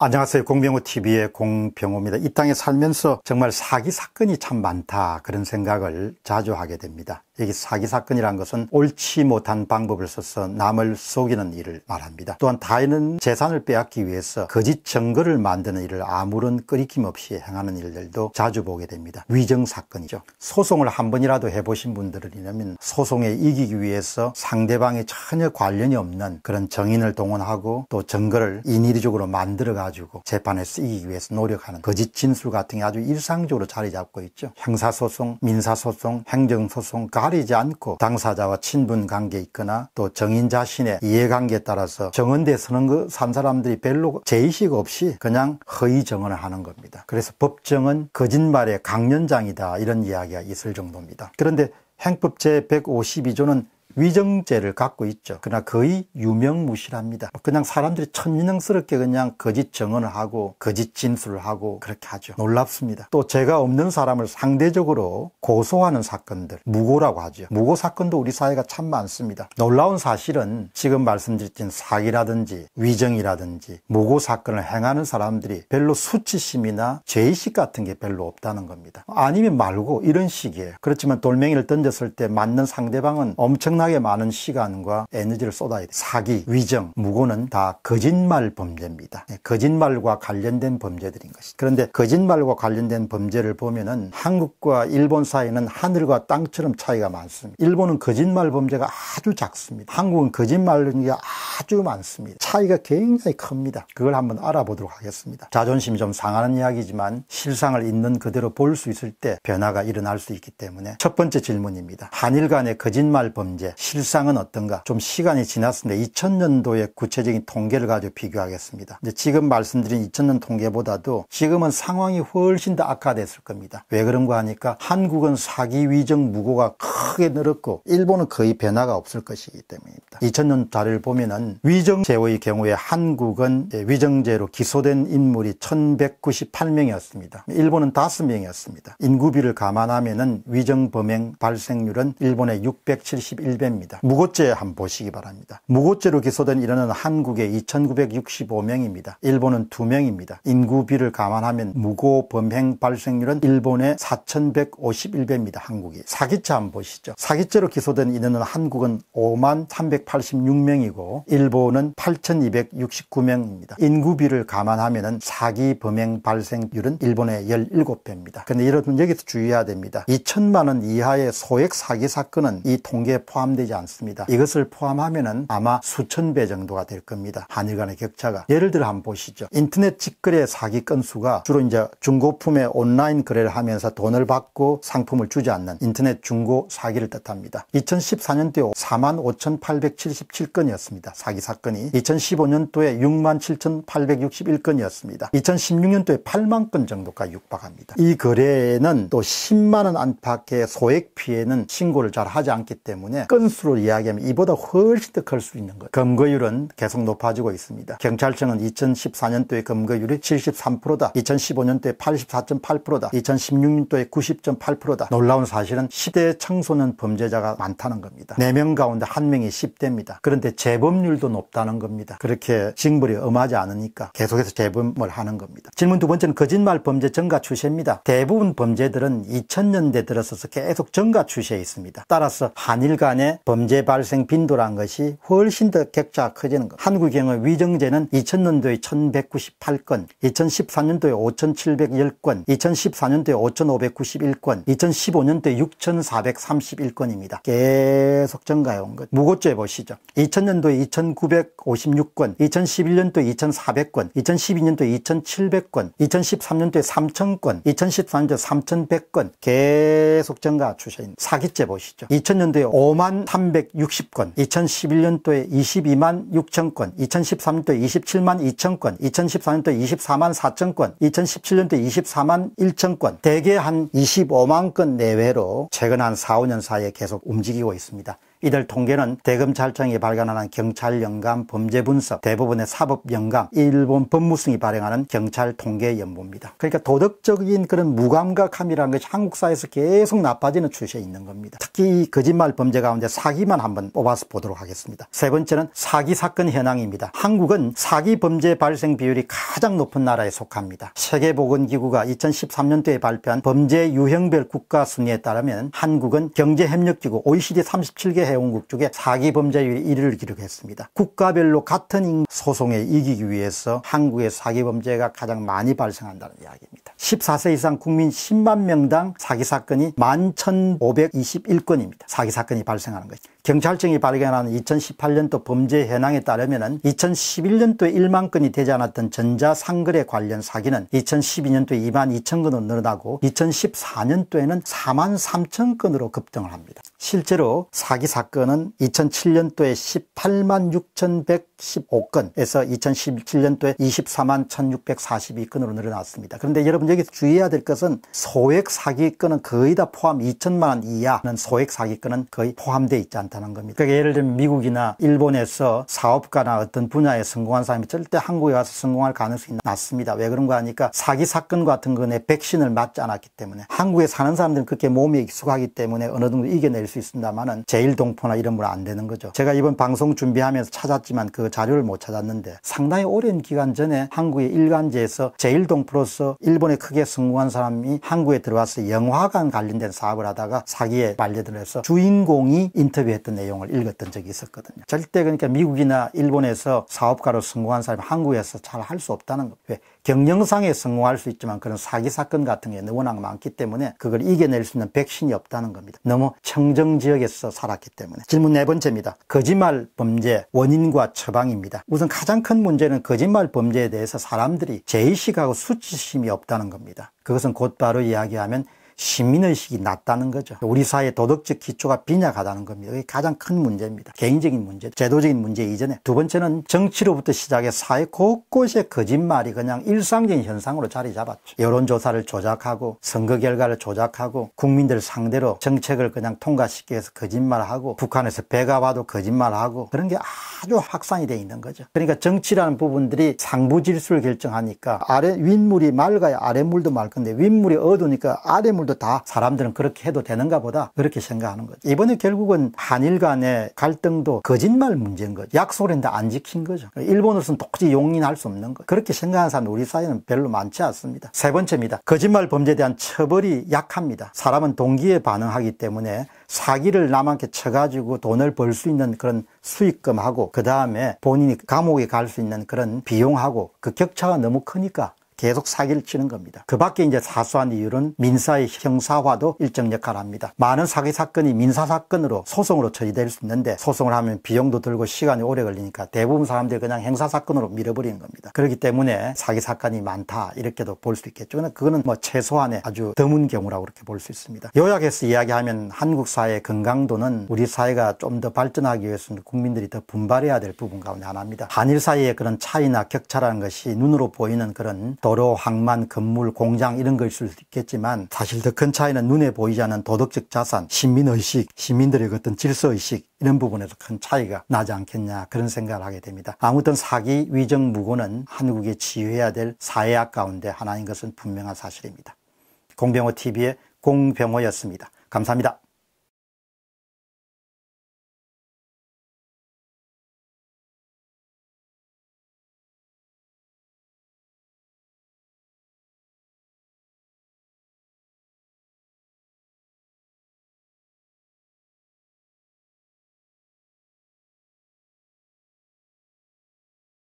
안녕하세요. 공병호TV의 공병호입니다. 이 땅에 살면서 정말 사기 사건이 참 많다. 그런 생각을 자주 하게 됩니다. 여기 사기 사건이란 것은 옳지 못한 방법을 써서 남을 속이는 일을 말합니다. 또한 타인은 재산을 빼앗기 위해서 거짓 증거를 만드는 일을 아무런 끊리낌 없이 행하는 일들도 자주 보게 됩니다. 위증 사건이죠. 소송을 한 번이라도 해보신 분들이라면 소송에 이기기 위해서 상대방이 전혀 관련이 없는 그런 정인을 동원하고 또 증거를 인위적으로 만들어 가지고 재판에서 이기기 위해서 노력하는 거짓 진술 같은 게 아주 일상적으로 자리 잡고 있죠. 형사소송, 민사소송, 행정소송, 가 가리지 않고 당사자와 친분 관계 있거나 또 정인 자신의 이해관계에 따라서 정원대 서는 그 산 사람들이 별로 제의식 없이 그냥 허위 정언을 하는 겁니다. 그래서 법정은 거짓말의 강연장이다 이런 이야기가 있을 정도입니다. 그런데 행법 제152조는 위정죄를 갖고 있죠. 그러나 거의 유명무실합니다. 뭐 그냥 사람들이 천민능스럽게 그냥 거짓 증언을 하고 거짓 진술을 하고 그렇게 하죠. 놀랍습니다. 또제가 없는 사람을 상대적으로 고소하는 사건들 무고라고 하죠. 무고 사건도 우리 사회가 참 많습니다. 놀라운 사실은 지금 말씀드린 사기라든지 위정이라든지 무고 사건을 행하는 사람들이 별로 수치심이나 죄의식 같은 게 별로 없다는 겁니다. 아니면 말고 이런 식이에요. 그렇지만 돌멩이를 던졌을 때 맞는 상대방은 엄청 엄청나게 많은 시간과 에너지를 쏟아야 돼 사기, 위정, 무고는 다 거짓말 범죄입니다. 네, 거짓말과 관련된 범죄들인 것이 그런데 거짓말과 관련된 범죄를 보면은 한국과 일본 사이는 하늘과 땅처럼 차이가 많습니다. 일본은 거짓말 범죄가 아주 작습니다. 한국은 거짓말 범죄가 아주 많습니다. 차이가 굉장히 큽니다. 그걸 한번 알아보도록 하겠습니다. 자존심이 좀 상하는 이야기지만 실상을 있는 그대로 볼 수 있을 때 변화가 일어날 수 있기 때문에 첫 번째 질문입니다. 한일 간의 거짓말 범죄 실상은 어떤가? 좀 시간이 지났습니다. 2000년도의 구체적인 통계를 가지고 비교하겠습니다. 이제 지금 말씀드린 2000년 통계보다도 지금은 상황이 훨씬 더 악화됐을 겁니다. 왜 그런가 하니까 한국은 사기 위정 무고가 크게 늘었고 일본은 거의 변화가 없을 것이기 때문입니다. 2000년 자료를 보면은 위정제의 경우에 한국은 예, 위정제로 기소된 인물이 1198명이었습니다. 일본은 5명이었습니다. 인구비를 감안하면 위정 범행 발생률은 일본의 671배입니다. 무고죄 한번 보시기 바랍니다. 무고죄로 기소된 인원은 한국의 2965명입니다. 일본은 2명입니다. 인구비를 감안하면 무고 범행 발생률은 일본의 4151배입니다. 한국이. 사기죄 한번 보시죠. 사기죄로 기소된 인원은 한국은 5만 386명이고 일본은 8,269명입니다. 인구비를 감안하면 사기 범행 발생률은 일본의 17배입니다. 근데 여러분 여기서 주의해야 됩니다. 2천만원 이하의 소액 사기 사건은 이 통계에 포함되지 않습니다. 이것을 포함하면 아마 수천 배 정도가 될 겁니다. 한일 간의 격차가. 예를 들어 한번 보시죠. 인터넷 직거래 사기 건수가 주로 이제 중고품의 온라인 거래를 하면서 돈을 받고 상품을 주지 않는 인터넷 중고 사기를 뜻합니다. 2014년도에 4 5,877건이었습니다. 사기 사건이 2015년도에 67,861건이었습니다. 2016년도에 8만 건 정도가 육박합니다. 이 거래에는 또 10만 원 안팎의 소액 피해는 신고를 잘 하지 않기 때문에 건수로 이야기하면 이보다 훨씬 더 클 수 있는 거예요. 검거율은 계속 높아지고 있습니다. 경찰청은 2014년도에 검거율이 73%다. 2015년도에 84.8%다. 2016년도에 90.8%다. 놀라운 사실은 10대 청소년 범죄자가 많다는 겁니다. 4명 가운데 1명이 10대입니다. 그런데 재범률 확률도 높다는 겁니다. 그렇게 징벌이 엄하지 않으니까 계속해서 재범을 하는 겁니다. 질문 두 번째는 거짓말 범죄 증가 추세입니다. 대부분 범죄들은 2000년대 들어서서 계속 증가 추세에 있습니다. 따라서 한일 간의 범죄 발생 빈도란 것이 훨씬 더 격차가 커지는 겁니다. 한국의 경우 위정죄는 2000년도에 1198건, 2014년도에 5710건, 2014년도에 5591건, 2015년도에 6431건입니다. 계속 증가해 온 것. 무고죄 보시죠. 2000년도에 2 0 2,956건, 2011년도에 2,400건, 2012년도에 2,700건, 2013년도에 3,000건, 2014년도에 3,100건 계속 증가 추세인 사기죄 보시죠. 2000년도에 5만 360건, 2011년도에 22만 6 0 건, 2013년도에 27만 2 0 건, 2014년도에 24만 4 0 건, 2017년도에 24만 1 0 건, 대개 한 25만 건 내외로 최근 한 4, 5년 사이에 계속 움직이고 있습니다. 이들 통계는 대검찰청이 발간하는 경찰 영감 범죄 분석, 대부분의 사법 영감 일본 법무성이 발행하는 경찰 통계 연보입니다. 그러니까 도덕적인 그런 무감각함이라는 것이 한국 사회에서 계속 나빠지는 추세에 있는 겁니다. 특히 거짓말 범죄 가운데 사기만 한번 뽑아서 보도록 하겠습니다. 세 번째는 사기 사건 현황입니다. 한국은 사기 범죄 발생 비율이 가장 높은 나라에 속합니다. 세계보건기구가 2013년도에 발표한 범죄 유형별 국가 순위에 따르면 한국은 경제협력기구 OECD 37개 해원국 쪽에 사기 범죄율 1위를 기록했습니다. 국가별로 같은 소송에 이기기 위해서 한국의 사기 범죄가 가장 많이 발생한다는 이야기입니다. 14세 이상 국민 10만 명당 사기 사건이 11,521건입니다. 사기 사건이 발생하는 것 거죠. 경찰청이 발견한 2018년도 범죄 현황에 따르면 2011년도에 1만 건이 되지 않았던 전자상거래 관련 사기는 2012년도에 2만 2천 건으로 늘어나고 2014년도에는 4만 3천 건으로 급등을 합니다. 실제로 사기 사건은 2007년도에 18만 6,115건에서 2017년도에 24만 1,642건으로 늘어났습니다. 그런데 여러분 여기서 주의해야 될 것은 소액 사기건은 거의 다 포함 2천만 원 이하는 소액 사기건은 거의 포함되어 있지 않다. 나타난 겁니다. 그러니까 예를 들면 미국이나 일본에서 사업가나 어떤 분야에 성공한 사람이 절대 한국에 와서 성공할 가능성이 낮습니다. 왜 그런가 하니까 사기 사건 같은 거에 백신을 맞지 않았기 때문에 한국에 사는 사람들은 그렇게 몸에 익숙하기 때문에 어느 정도 이겨낼 수 있습니다만은 제1동포나 이런 건 안 되는 거죠. 제가 이번 방송 준비하면서 찾았지만 그 자료를 못 찾았는데 상당히 오랜 기간 전에 한국의 일간지에서 제1동포로서 일본에 크게 성공한 사람이 한국에 들어와서 영화관 관련된 사업을 하다가 사기에 말려들어서 주인공이 인터뷰했던 그 내용을 읽었던 적이 있었거든요. 절대 그러니까 미국이나 일본에서 사업가로 성공한 사람이 한국에서 잘 할 수 없다는 거예요. 왜? 경영상에 성공할 수 있지만 그런 사기 사건 같은 게 워낙 많기 때문에 그걸 이겨낼 수 있는 백신이 없다는 겁니다. 너무 청정 지역에서 살았기 때문에. 질문 네 번째입니다. 거짓말 범죄 원인과 처방입니다. 우선 가장 큰 문제는 거짓말 범죄에 대해서 사람들이 제의식하고 수치심이 없다는 겁니다. 그것은 곧바로 이야기하면 시민의식이 낮다는 거죠. 우리 사회 의 도덕적 기초가 빈약하다는 겁니다. 이게 가장 큰 문제입니다. 개인적인 문제, 제도적인 문제 이전에. 두 번째는 정치로부터 시작해 사회 곳곳에 거짓말이 그냥 일상적인 현상으로 자리 잡았죠. 여론조사를 조작하고 선거 결과를 조작하고 국민들 상대로 정책을 그냥 통과시키 해서 거짓말하고 북한에서 배가 와도 거짓말하고 그런 게 아주 확산이 돼 있는 거죠. 그러니까 정치라는 부분들이 상부질수를 결정하니까 아래 윗물이 맑아야 아래물도 맑은데 윗물이 어두니까 아래물 오늘도 다 사람들은 그렇게 해도 되는가 보다 그렇게 생각하는 거죠. 이번에 결국은 한일 간의 갈등도 거짓말 문제인 거죠. 약속했는데 안 지킨 거죠. 일본으로서는 독저 용인할 수 없는 거죠. 그렇게 생각하는 사람 우리 사회는 별로 많지 않습니다. 세 번째입니다. 거짓말 범죄에 대한 처벌이 약합니다. 사람은 동기에 반응하기 때문에 사기를 남한테 쳐가지고 돈을 벌 수 있는 그런 수익금하고 그 다음에 본인이 감옥에 갈 수 있는 그런 비용하고 그 격차가 너무 크니까 계속 사기를 치는 겁니다. 그 밖에 이제 사소한 이유는 민사의 형사화도 일정 역할을 합니다. 많은 사기 사건이 민사 사건으로 소송으로 처리될 수 있는데 소송을 하면 비용도 들고 시간이 오래 걸리니까 대부분 사람들이 그냥 행사 사건으로 밀어버리는 겁니다. 그렇기 때문에 사기 사건이 많다 이렇게도 볼 수 있겠죠. 그거는 뭐 최소한의 아주 드문 경우라고 그렇게 볼 수 있습니다. 요약해서 이야기하면 한국 사회의 건강도는 우리 사회가 좀 더 발전하기 위해서는 국민들이 더 분발해야 될 부분 가운데 하나입니다. 한일 사이의 그런 차이나 격차라는 것이 눈으로 보이는 그런 도로, 항만, 건물, 공장 이런 걸수 있겠지만 사실 더 큰 차이는 눈에 보이지 않는 도덕적 자산, 시민의식, 시민들의 그 어떤 질서의식 이런 부분에서 큰 차이가 나지 않겠냐 그런 생각을 하게 됩니다. 아무튼 사기, 위정, 무고는 한국에 치유해야 될 사회학 가운데 하나인 것은 분명한 사실입니다. 공병호 TV의 공병호였습니다. 감사합니다.